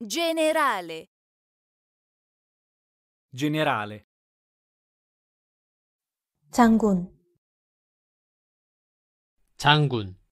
Generale. Generale. 장군 장군